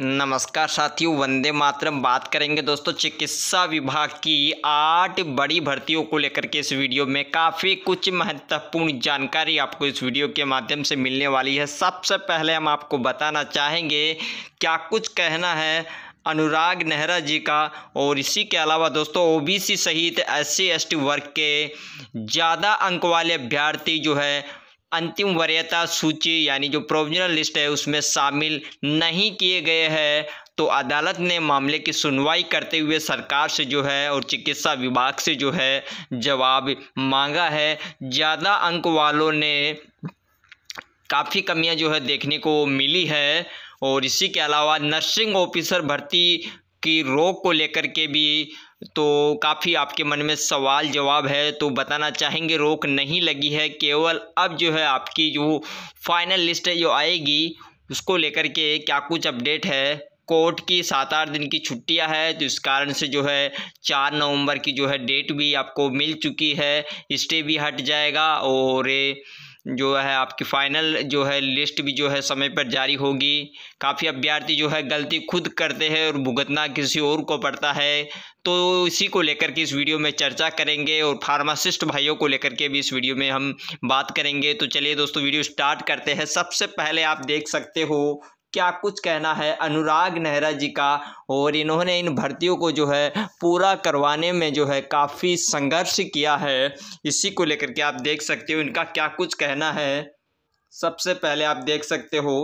नमस्कार साथियों वंदे मातरम बात करेंगे दोस्तों चिकित्सा विभाग की आठ बड़ी भर्तियों को लेकर के इस वीडियो में काफ़ी कुछ महत्वपूर्ण जानकारी आपको इस वीडियो के माध्यम से मिलने वाली है सबसे पहले हम आपको बताना चाहेंगे क्या कुछ कहना है अनुराग नेहरा जी का और इसी के अलावा दोस्तों ओबीसी सहित एस सी वर्ग के ज़्यादा अंक वाले अभ्यर्थी जो है अंतिम वरीयता सूची यानी जो प्रोविजनल लिस्ट है उसमें शामिल नहीं किए गए हैं तो अदालत ने मामले की सुनवाई करते हुए सरकार से जो है और चिकित्सा विभाग से जो है जवाब मांगा है ज़्यादा अंक वालों ने काफ़ी कमियां जो है देखने को मिली है और इसी के अलावा नर्सिंग ऑफिसर भर्ती की रोक को लेकर के भी तो काफ़ी आपके मन में सवाल जवाब है तो बताना चाहेंगे रोक नहीं लगी है केवल अब जो है आपकी जो फाइनल लिस्ट जो आएगी उसको लेकर के क्या कुछ अपडेट है कोर्ट की सात आठ दिन की छुट्टियां है तो इस कारण से जो है चार नवंबर की जो है डेट भी आपको मिल चुकी है स्टे भी हट जाएगा और जो है आपकी फ़ाइनल जो है लिस्ट भी जो है समय पर जारी होगी काफ़ी अभ्यर्थी जो है गलती खुद करते हैं और भुगतना किसी और को पड़ता है तो इसी को लेकर के इस वीडियो में चर्चा करेंगे और फार्मासिस्ट भाइयों को लेकर के भी इस वीडियो में हम बात करेंगे तो चलिए दोस्तों वीडियो स्टार्ट करते हैं सबसे पहले आप देख सकते हो क्या कुछ कहना है अनुराग नेहरा जी का और इन्होंने इन भर्तियों को जो है पूरा करवाने में जो है काफ़ी संघर्ष किया है इसी को लेकर के आप देख सकते हो इनका क्या कुछ कहना है सबसे पहले आप देख सकते हो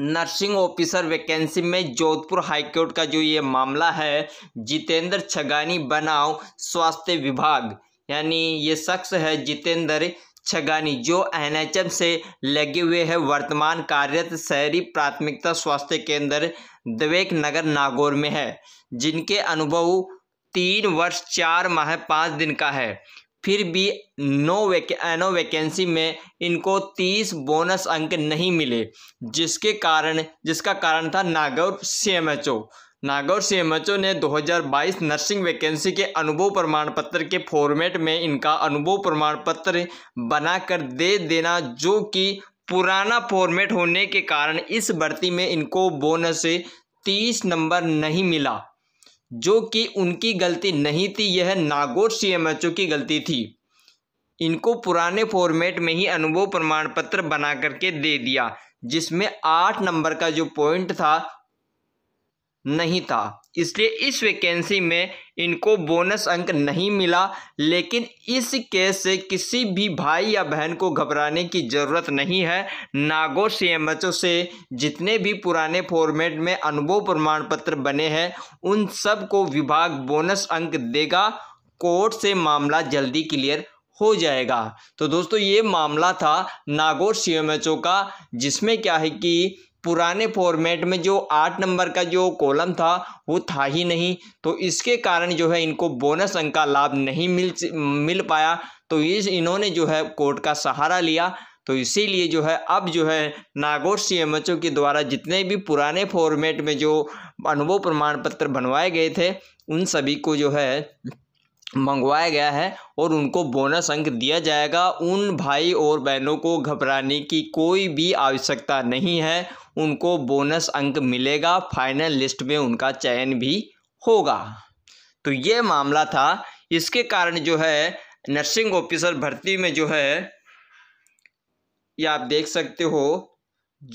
नर्सिंग ऑफिसर वैकेंसी में जोधपुर हाईकोर्ट का जो ये मामला है जितेंद्र छगानी बनाओ स्वास्थ्य विभाग यानी ये शख्स है जितेंद्र छगानी जो एन से लगे हुए है वर्तमान कार्यरत शहरी प्राथमिकता स्वास्थ्य केंद्र दवेक नगर नागौर में है जिनके अनुभव तीन वर्ष चार माह पाँच दिन का है फिर भी नो वेके नो वैकेंसी में इनको तीस बोनस अंक नहीं मिले जिसके कारण जिसका कारण था Nagaur C M H O Nagaur C M ने 2022 नर्सिंग वैकेंसी के अनुभव प्रमाण पत्र के फॉर्मेट में इनका अनुभव प्रमाण पत्र बनाकर दे देना जो कि पुराना फॉर्मेट होने के कारण इस भर्ती में इनको बोनस तीस नंबर नहीं मिला जो कि उनकी गलती नहीं थी यह नागौर सी एम की गलती थी इनको पुराने फॉर्मेट में ही अनुभव प्रमाण पत्र बना करके दे दिया जिसमें आठ नंबर का जो पॉइंट था नहीं था इसलिए इस वैकेंसी में इनको बोनस अंक नहीं मिला लेकिन इस केस से किसी भी भाई या बहन को घबराने की ज़रूरत नहीं है नागो ओ से जितने भी पुराने फॉर्मेट में अनुभव प्रमाण पत्र बने हैं उन सब को विभाग बोनस अंक देगा कोर्ट से मामला जल्दी क्लियर हो जाएगा तो दोस्तों ये मामला था नागौर सी का जिसमें क्या है कि पुराने फॉर्मेट में जो आठ नंबर का जो कॉलम था वो था ही नहीं तो इसके कारण जो है इनको बोनस अंक का लाभ नहीं मिल मिल पाया तो इस इन्होंने जो है कोर्ट का सहारा लिया तो इसीलिए जो है अब जो है Nagaur C M H O के द्वारा जितने भी पुराने फॉर्मेट में जो अनुभव प्रमाण पत्र बनवाए गए थे उन सभी को जो है मंगवाया गया है और उनको बोनस अंक दिया जाएगा उन भाई और बहनों को घबराने की कोई भी आवश्यकता नहीं है उनको बोनस अंक मिलेगा फाइनल लिस्ट में उनका चयन भी होगा तो ये मामला था इसके कारण जो है नर्सिंग ऑफिसर भर्ती में जो है ये आप देख सकते हो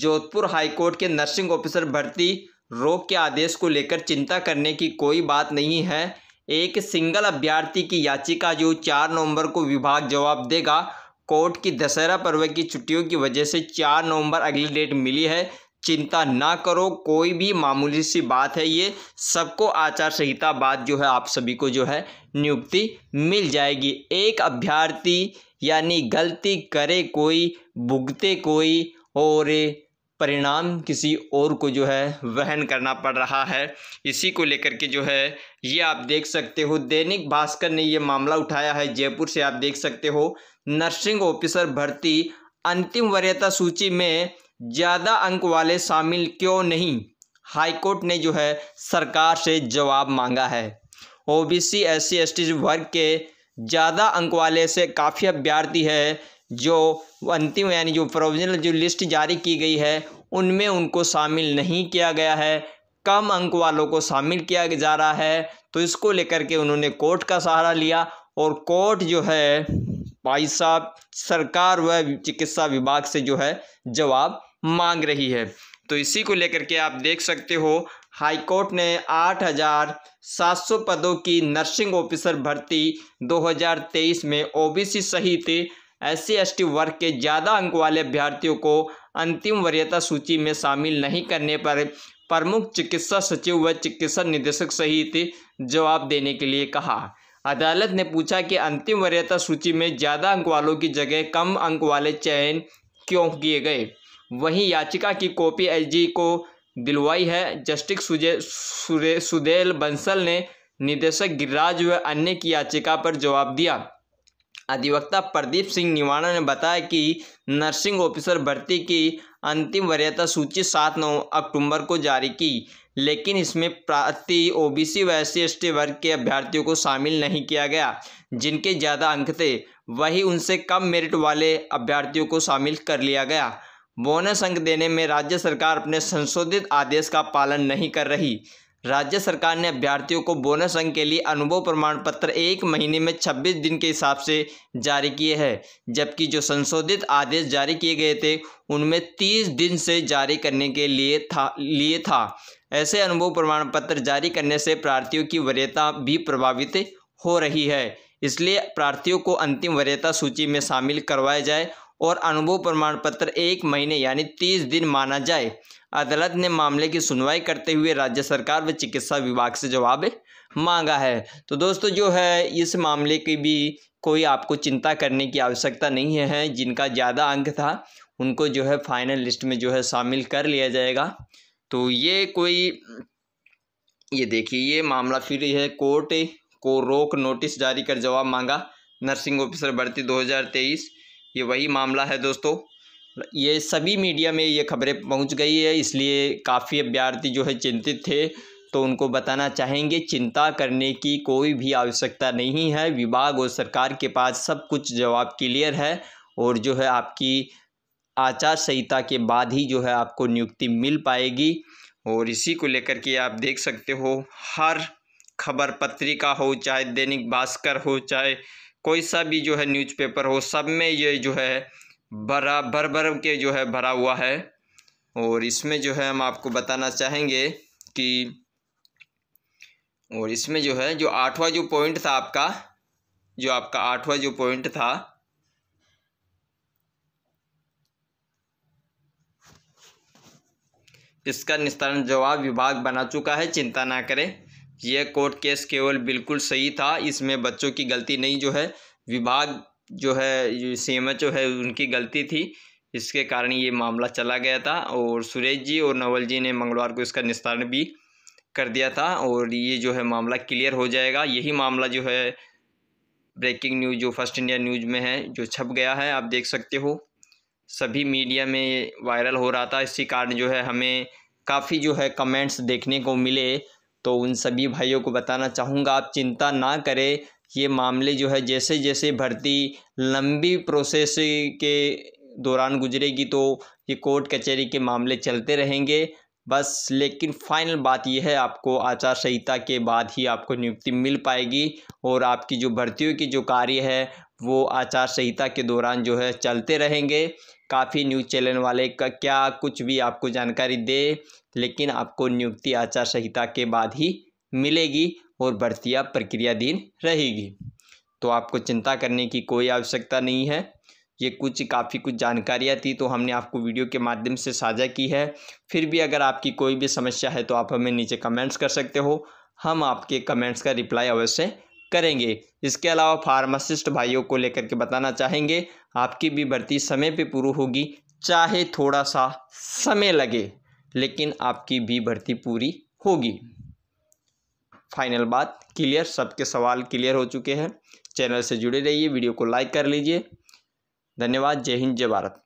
जोधपुर हाईकोर्ट के नर्सिंग ऑफिसर भर्ती रोक के आदेश को लेकर चिंता करने की कोई बात नहीं है एक सिंगल अभ्यर्थी की याचिका जो चार नवंबर को विभाग जवाब देगा कोर्ट की दशहरा पर्व की छुट्टियों की वजह से चार नवंबर अगली डेट मिली है चिंता ना करो कोई भी मामूली सी बात है ये सबको आचार संहिता बाद जो है आप सभी को जो है नियुक्ति मिल जाएगी एक अभ्यर्थी यानी गलती करे कोई भुगते कोई और परिणाम किसी और को जो है वहन करना पड़ रहा है इसी को लेकर के जो है ये आप देख सकते हो दैनिक भास्कर ने ये मामला उठाया है जयपुर से आप देख सकते हो नर्सिंग ऑफिसर भर्ती अंतिम वरीयता सूची में ज़्यादा अंक वाले शामिल क्यों नहीं हाईकोर्ट ने जो है सरकार से जवाब मांगा है ओबीसी बी एसटी वर्ग के ज़्यादा अंक वाले से काफ़ी अभ्यर्थी है जो अंतिम यानी जो प्रोविजनल जो लिस्ट जारी की गई है उनमें उनको शामिल नहीं किया गया है कम अंक वालों को शामिल किया जा रहा है तो इसको लेकर के उन्होंने कोर्ट का सहारा लिया और कोर्ट जो है भाई साहब सरकार व चिकित्सा विभाग से जो है जवाब मांग रही है तो इसी को लेकर के आप देख सकते हो हाईकोर्ट ने 8,700 पदों की नर्सिंग ऑफिसर भर्ती 2023 में ओबीसी सहित एस सी वर्ग के ज़्यादा अंक वाले अभ्यर्थियों को अंतिम वरीयता सूची में शामिल नहीं करने पर प्रमुख चिकित्सा सचिव व चिकित्सा निदेशक सहित जवाब देने के लिए कहा अदालत ने पूछा कि अंतिम वरीयता सूची में ज़्यादा अंक वालों की जगह कम अंक वाले चयन क्यों किए गए वहीं याचिका की कॉपी एसजी को दिलवाई है जस्टिस सुजय सुदेल बंसल ने निदेशक गिरिराज व अन्य की याचिका पर जवाब दिया अधिवक्ता प्रदीप सिंह निवाणा ने बताया कि नर्सिंग ऑफिसर भर्ती की अंतिम वरीयता सूची सात नौ अक्टूबर को जारी की लेकिन इसमें प्रार्थी ओबीसी व एस सी वर्ग के अभ्यर्थियों को शामिल नहीं किया गया जिनके ज़्यादा अंक थे वही उनसे कम मेरिट वाले अभ्यर्थियों को शामिल कर लिया गया बोनस अंक देने में राज्य सरकार अपने संशोधित आदेश का पालन नहीं कर रही राज्य सरकार ने अभ्यर्थियों को बोनस अंक के लिए अनुभव प्रमाण पत्र एक महीने में 26 दिन के हिसाब से जारी किए हैं जबकि जो संशोधित आदेश जारी किए गए थे उनमें 30 दिन से जारी करने के लिए था लिए था ऐसे अनुभव प्रमाण पत्र जारी करने से प्रार्थियों की वरीयता भी प्रभावित हो रही है इसलिए प्रार्थियों को अंतिम वरीयता सूची में शामिल करवाया जाए और अनुभव प्रमाण पत्र एक महीने यानी तीस दिन माना जाए अदालत ने मामले की सुनवाई करते हुए राज्य सरकार व चिकित्सा विभाग से जवाब मांगा है तो दोस्तों जो है इस मामले की भी कोई आपको चिंता करने की आवश्यकता नहीं है जिनका ज़्यादा अंक था उनको जो है फाइनल लिस्ट में जो है शामिल कर लिया जाएगा तो ये कोई ये देखिए ये मामला फिर यह कोर्ट को रोक नोटिस जारी कर जवाब मांगा नर्सिंग ऑफिसर भर्ती दो ये वही मामला है दोस्तों ये सभी मीडिया में ये खबरें पहुंच गई है इसलिए काफ़ी अभ्यर्थी जो है चिंतित थे तो उनको बताना चाहेंगे चिंता करने की कोई भी आवश्यकता नहीं है विभाग और सरकार के पास सब कुछ जवाब क्लियर है और जो है आपकी आचार संहिता के बाद ही जो है आपको नियुक्ति मिल पाएगी और इसी को लेकर के आप देख सकते हो हर खबर पत्रिका हो चाहे दैनिक भास्कर हो चाहे कोई सा भी जो है न्यूज़पेपर हो सब में ये जो है भरा भर भर के जो है भरा हुआ है और इसमें जो है हम आपको बताना चाहेंगे कि और इसमें जो है जो आठवां जो पॉइंट था आपका जो आपका आठवां जो पॉइंट था इसका निस्तारण जवाब विभाग बना चुका है चिंता ना करें यह कोर्ट केस केवल बिल्कुल सही था इसमें बच्चों की गलती नहीं जो है विभाग जो है सी एम एच ओ है उनकी गलती थी इसके कारण ये मामला चला गया था और सुरेश जी और नवल जी ने मंगलवार को इसका निस्तारण भी कर दिया था और ये जो है मामला क्लियर हो जाएगा यही मामला जो है ब्रेकिंग न्यूज़ जो फर्स्ट इंडिया न्यूज़ में है जो छप गया है आप देख सकते हो सभी मीडिया में वायरल हो रहा था इसी कारण जो है हमें काफ़ी जो है कमेंट्स देखने को मिले तो उन सभी भाइयों को बताना चाहूँगा आप चिंता ना करें ये मामले जो है जैसे जैसे भर्ती लंबी प्रोसेस के दौरान गुजरेगी तो ये कोर्ट कचहरी के मामले चलते रहेंगे बस लेकिन फाइनल बात यह है आपको आचार संहिता के बाद ही आपको नियुक्ति मिल पाएगी और आपकी जो भर्तियों की जो कार्य है वो आचार संहिता के दौरान जो है चलते रहेंगे काफ़ी न्यूज़ चैनल वाले का क्या कुछ भी आपको जानकारी दे लेकिन आपको नियुक्ति आचार संहिता के बाद ही मिलेगी और भर्तियाँ प्रक्रियाधीन रहेगी तो आपको चिंता करने की कोई आवश्यकता नहीं है ये कुछ काफ़ी कुछ जानकारियाँ थी तो हमने आपको वीडियो के माध्यम से साझा की है फिर भी अगर आपकी कोई भी समस्या है तो आप हमें नीचे कमेंट्स कर सकते हो हम आपके कमेंट्स का रिप्लाई अवश्य करेंगे इसके अलावा फार्मासिस्ट भाइयों को लेकर के बताना चाहेंगे आपकी भी भर्ती समय पे पूरी होगी चाहे थोड़ा सा समय लगे लेकिन आपकी भी भर्ती पूरी होगी फाइनल बात क्लियर सबके सवाल क्लियर हो चुके हैं चैनल से जुड़े रहिए वीडियो को लाइक कर लीजिए धन्यवाद जय हिंद जय भारत